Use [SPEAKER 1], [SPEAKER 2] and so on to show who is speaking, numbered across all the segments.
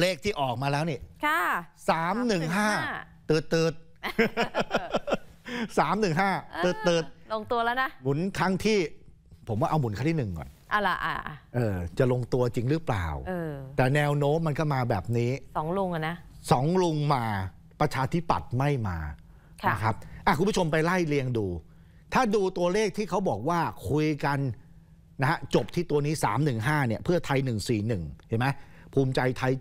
[SPEAKER 1] เลขที่ออกมาแล้วนี่ ค่ะ สามหนึ่งห้าตืดตืดสามหนึ่งห้าตืดตืดลงตัวแล้วนะ หมุนครั้งที่ ผมว่าเอาหมุนครั้งที่หนึ่งก่อนอะไรอ่ะ เออ จะลงตัวจริงหรือเปล่า เออ แต่แนวโน้มมันก็มาแบบนี้ สองลุงอะนะสองลุงมาประชาธิปัตย์ไม่มา นะครับอ่ะ คุณผู้ชมไปไล่เรียงดู ถ้าดูตัวเลขที่เขาบอกว่าคุยกันนะฮะจบที่ตัวนี้ 315เนี่ย เพื่อไทย141เห็นไหมภูมิใจไทย 71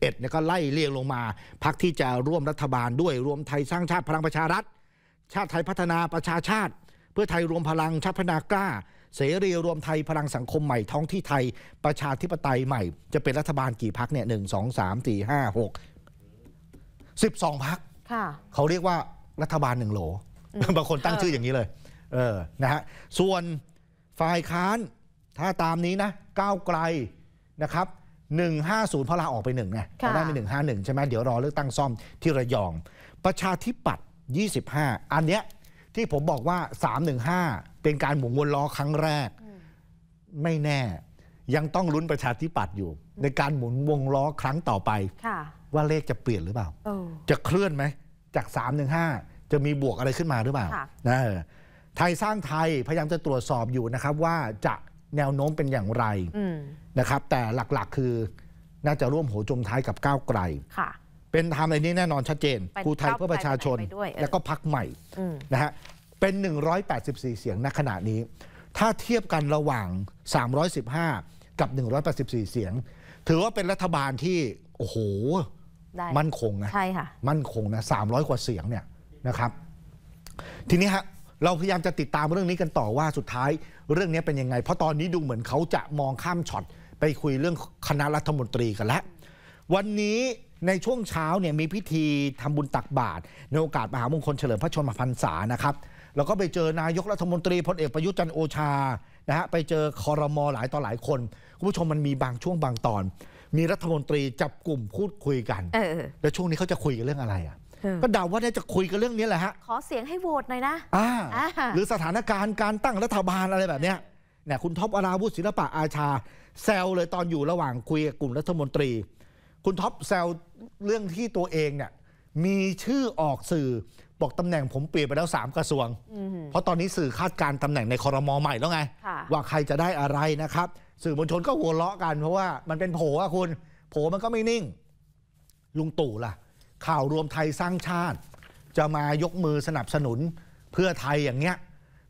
[SPEAKER 1] เนี่ยก็ไล่เรียงลงมา พักที่จะร่วมรัฐบาลด้วย รวมไทยสร้างชาติพลังประชารัฐ ชาติไทยพัฒนาประชาชาติ เพื่อไทยรวมพลังชาติพัฒนากล้า เสรีรวมไทยพลังสังคมใหม่ ท้องที่ไทยประชาธิปไตยใหม่ จะเป็นรัฐบาลกี่พักเนี่ยหนึ่งสองสามสี่ห้าหกสิบสองพักเขาเรียกว่ารัฐบาลหนึ่งโหลบางคนตั้งชื่ออย่างนี้เลย เออนะฮะส่วนฝ่ายค้านถ้าตามนี้นะก้าวไกลนะครับ150เพราะลาออกไปหนึ่งไงเราได้ไป151 ใช่ไหมเดี๋ยวรอเลือกตั้งซ่อมที่ระยอง ประชาธิปัตย์25 อันเนี้ยที่ผมบอกว่า 315 เป็นการหมุนวนล้อครั้งแรกไม่แน่ ยังต้องลุ้นประชาธิปัตย์อยู่ ในการหมุนวงล้อครั้งต่อไป ว่าเลขจะเปลี่ยนหรือเปล่าจะเคลื่อนไหม จาก 315 จะมีบวกอะไรขึ้นมาหรือเปล่านะไทยสร้างไทยพยายามจะตรวจสอบอยู่นะครับว่าจะแนวโน้มเป็นอย่างไรนะครับ แต่หลัก ๆ คือน่าจะร่วมโหจมท้ายกับก้าวไกลเป็นทำอะไร นี้ แน่นอนชัดเจนครูไทยเพื่อประชาชน แล้วก็พักใหม่นะฮะเป็น 184เสียงณขณะนี้ ถ้าเทียบกันระหว่าง 315 กับ 184เสียง ถือว่า เป็นรัฐบาลที่ โอ้โหมั่นคงนะใช่ค่ะมั่นคงนะ300กว่าเสียงเนี่ยนะครับ ทีนี้ฮะเราพยายามจะติดตามเรื่องนี้กันต่อว่าสุดท้ายเรื่องนี้เป็นยังไง เพราะตอนนี้ดูเหมือนเขาจะมองข้ามช็อต ไปคุยเรื่องคณะรัฐมนตรีกันแล้ววันนี้ในช่วงเช้าเนี่ยมีพิธีทำบุญตักบาตรในโอกาสมหามงคลเฉลิมพระชนมพรรษานะครับ แล้วก็ไปเจอนายกรัฐมนตรีพลเอกประยุทธ์จันโอชานะฮะไปเจอคอรมอหลายต่อหลายคนคุณผู้ชมมันมีบางช่วงบางตอน มีรัฐมนตรีจับกลุ่มพูดคุยกันแล้วช่วงนี้เขาจะคุยกันเรื่องอะไรอ่ะก็เดาว่าน่าจะคุยกันเรื่องนี้แหละฮะ ขอเสียงให้โหวตหน่อยนะอ่าหรือสถานการณ์การตั้งรัฐบาลอะไรแบบเนี้ยเนี่ยคุณท็อปอราวุธศิลปะอาชา แซลเลยตอนอยู่ระหว่างคุยกับกลุ่มรัฐมนตรี คุณท็อปแซลเรื่องที่ตัวเองเนี่ยมีชื่อออกสื่อ บอกตำแหน่งผมเปลี่ยนไปแล้ว3กระทรวง เพราะตอนนี้สื่อคาดการตำแหน่งในคอรมอใหม่แล้วไง ว่าใครจะได้อะไรนะครับ สื่อมวลชนก็หัวเราะกัน เพราะว่ามันเป็นโผล่อะคุณ โผล่มันก็ไม่นิ่งลุงตู่ล่ะข่าวรวมไทยสร้างชาติ จะมายกมือสนับสนุน เพื่อไทยอย่างเงี้ย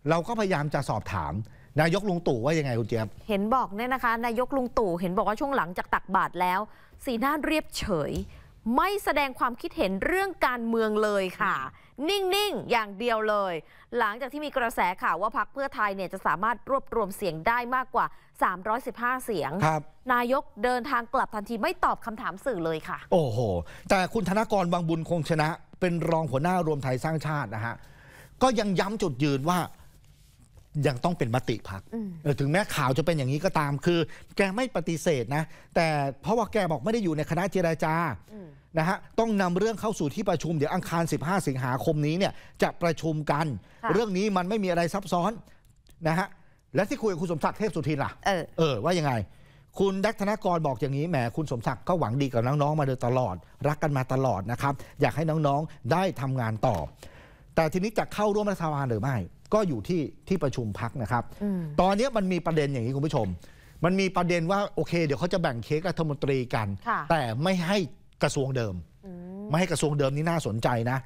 [SPEAKER 1] เราก็พยายามจะสอบถาม นายกลุงตู่ว่ายังไงคุณเจี๊ยบ เห็นบอกเนี่ยนะคะ นายกลุงตู่เห็นบอกว่าช่วงหลังจากตักบาตรแล้ว สีหน้าเรียบเฉยไม่แสดงความคิดเห็นเรื่องการเมืองเลยค่ะ นิ่ง ๆ อย่างเดียวเลย หลังจากที่มีกระแสข่าวว่าพักเพื่อไทยเนี่ยจะสามารถรวบรวมเสียงได้มากกว่า 315 เสียงนายกเดินทางกลับทันทีไม่ตอบคำถามสื่อเลยค่ะ โอ้โห แต่คุณธนกรวังบุญคงชนะ เป็นรองหัวหน้ารวมไทยสร้างชาตินะฮะ ก็ยังย้ำจุดยืนว่ายังต้องเป็นมติพัก ถึงแม้ข่าวจะเป็นอย่างนี้ก็ตามคือ แกไม่ปฏิเสธนะ แต่เพราะว่าแกบอกไม่ได้อยู่ในคณะเจรจา นะฮะ ต้องนำเรื่องเข้าสู่ที่ประชุม เดี๋ยวอังคาร 15 สิงหาคมนี้เนี่ย จะประชุมกัน เรื่องนี้มันไม่มีอะไรซับซ้อนนะฮะ และที่คุยกับคุณสมศักดิ์เทพสุทินล่ะเออเออ ว่ายังไง คุณดักธนกรบอกอย่างนี้แหมคุณสมศักดิ์ก็หวังดีกับน้องๆมาโดยตลอด รักกันมาตลอดนะครับ อยากให้น้องๆได้ทำงานต่อ แต่ทีนี้จะเข้าร่วมรัฐบาลหรือไม่ก็อยู่ที่ที่ประชุมพักนะครับ ตอนนี้มันมีประเด็นอย่างนี้คุณผู้ชม มันมีประเด็นว่าโอเค เดี๋ยวเขาจะแบ่งเค้กรัฐมนตรีกัน แต่ไม่ให้กระทรวงเดิม ไม่ให้กระทรวงเดิมนี่น่าสนใจนะ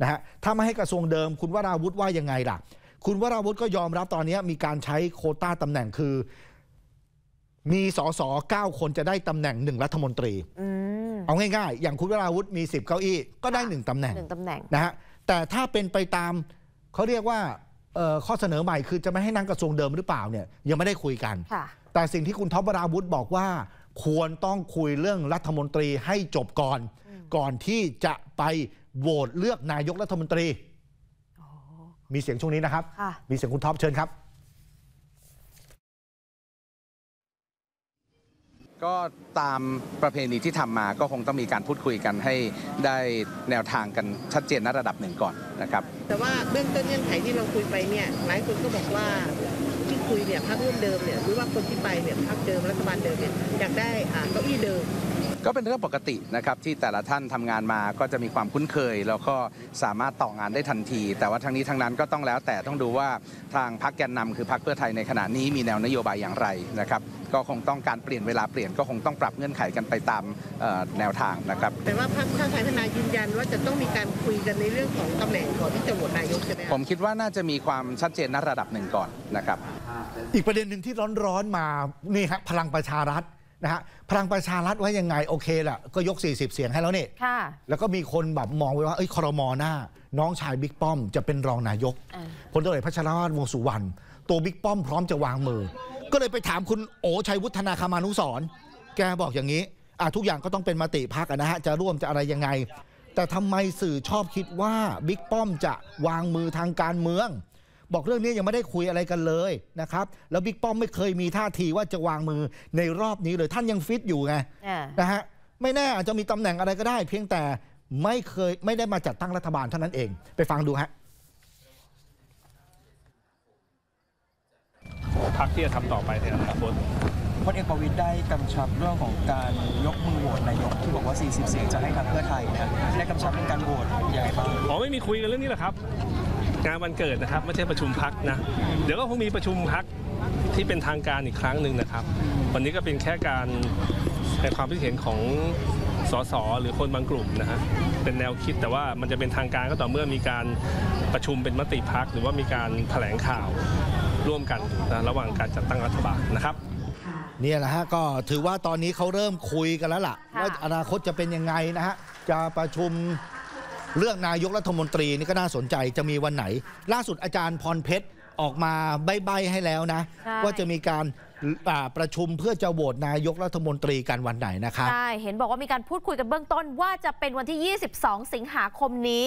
[SPEAKER 1] นะฮะ ถ้าไม่ให้กระทรวงเดิม คุณวราวุฒิว่ายังไงล่ะ คุณวราวุฒิก็ยอมรับตอนนี้มีการใช้โคต้าตำแหน่งคือมีสอสอเก้าคนจะได้ตำแหน่งหนึ่งรัฐมนตรีเอาง่ายๆอย่างคุณวราวุฒิมีสิบเก้าอี้ก็ได้หนึ่งตำแหน่งหนึ่งตำแหน่งนะฮะ แต่ถ้าเป็นไปตามเขาเรียกว่าข้อเสนอใหม่คือจะไม่ให้นั่งกระทรวงเดิมหรือเปล่าเนี่ยยังไม่ได้คุยกัน แต่สิ่งที่คุณท็อปวราวุธบอกว่า ควรต้องคุยเรื่องรัฐมนตรีให้จบก่อน ก่อนที่จะไปโหวตเลือกนายกรัฐมนตรี มีเสียงช่วงนี้นะครับ มีเสียงคุณท็อปเชิญครับก็ตามประเพณีที่ทำมาก็คงต้องมีการพูดคุยกันให้ได้แนวทางกันชัดเจนนระดับหนึ่งก่อนนะครับ แต่ว่าเบื้องต้นเงื่อนไขที่เราคุยไปเนี่ยหลายคนก็บอกว่าที่คุยเนี่ยพรรคร่วมเดิมเนี่ยหรือว่าคนที่ไปเนี่ยพรรคเดิมรัฐบาลเดิมเนี่ยอยากได้อเก้าอี้เดิม ก็เป็นเรื่องปกตินะครับที่แต่ละท่านทำงานมาก็จะมีความคุ้นเคย แล้วก็สามารถต่องานได้ทันที แต่ว่าทั้งนี้ทั้งนั้นก็ต้องแล้วแต่ต้องดูว่าทางพรรคแกนนำคือพรรคเพื่อไทยในขณะนี้มีแนวนโยบายอย่างไรนะครับก็คงต้องการเปลี่ยนเวลาเปลี่ยนก็คงต้องปรับเงื่อนไขกันไปตามแนวทางนะครับแต่ว่าพรรคชาติพัฒนายืนยันว่าจะต้องมีการคุยกันในเรื่องของตำแหน่งก่อนที่จะโหวตนายกใช่ไหมผมคิดว่าน่าจะมีความชัดเจนณระดับหนึ่งก่อนนะครับอีกประเด็นหนึ่งที่ร้อนๆมานี่ฮะพลังประชารัฐนะฮะพลังประชารัฐว่ายังไงโอเคแหละก็ยก 40 เสียงให้ แล้วเนี่ยแล้วก็มีคนแบบมองไว้ว่าเอ้ยครมหน้า น้องชายบิ๊กป้อมจะเป็นรองนายกพลตรีพัชรวาทวงสุวรรณตัวบิ๊กป้อมพร้อมจะวางมือก็เลยไปถามคุณโอชัยวุฒนาคามานุสรแกบอกอย่างนี้ อ่ะ ทุกอย่างก็ต้องเป็นมติพักนะ ฮะ จะร่วมจะอะไรยังไง แต่ทำไมสื่อชอบคิดว่าบิ๊กป้อมจะวางมือทางการเมือง บอกเรื่องนี้ยังไม่ได้คุยอะไรกันเลยนะครับ แล้วบิ๊กป้อมไม่เคยมีท่าทีว่าจะวางมือในรอบนี้เลย ท่านยังฟิตอยู่ไงนะฮะ ไม่แน่อาจจะมีตำแหน่งอะไรก็ได้ เพียงแต่ไม่เคยไม่ได้มาจัดตั้งรัฐบาลเท่านั้นเอง ไปฟังดูฮะพรรคที่จะทำต่อไปในอนาคตพลเอกประวิทย์ได้กำชับเรื่องของการยกมือโหวตนายกที่บอกว่า40เสียงจะให้กับเพื่อไทยนะได้กำชับเรื่องการโหวตอย่างไรบ้างอ๋อไม่มีคุยกันเรื่องนี้หรอครับ งานวันเกิดนะครับไม่ใช่ประชุมพักนะ เดี๋ยวก็คงมีประชุมพักที่เป็นทางการอีกครั้งหนึ่งนะครับ วันนี้ก็เป็นแค่การในความคิดเห็นของสสหรือคนบางกลุ่มนะฮะ เป็นแนวคิดแต่ว่ามันจะเป็นทางการก็ต่อเมื่อมีการประชุมเป็นมติพักหรือว่ามีการแถลงข่าวร่วมกันระหว่างการจัดตั้งรัฐบาลนะครับ นี่แหละฮะก็ถือว่าตอนนี้เขาเริ่มคุยกันแล้วล่ะว่าอนาคตจะเป็นยังไงนะฮะจะประชุมเรื่องนายกรัฐมนตรีนี่ก็น่าสนใจจะมีวันไหน ล่าสุดอาจารย์พรเพชรออกมาใบๆให้แล้วนะว่าจะมีการประชุมเพื่อจะโหวตนายกรัฐมนตรีกันวันไหนนะครับใช่เห็นบอกว่ามีการพูดคุยกันเบื้องต้นว่าจะเป็นวันที่ 22 สิงหาคมนี้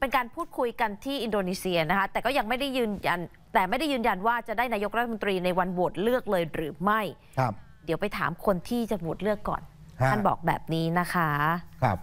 [SPEAKER 1] เป็นการพูดคุยกันที่อินโดนีเซียนะคะแต่ก็ยังไม่ได้ยืนยัน แต่ไม่ได้ยืนยันว่าจะได้นายกรัฐมนตรีในวันโหวตเลือกเลยหรือไม่ ครับ เดี๋ยวไปถามคนที่จะโหวตเลือกก่อน ท่านบอกแบบนี้นะคะ ครับ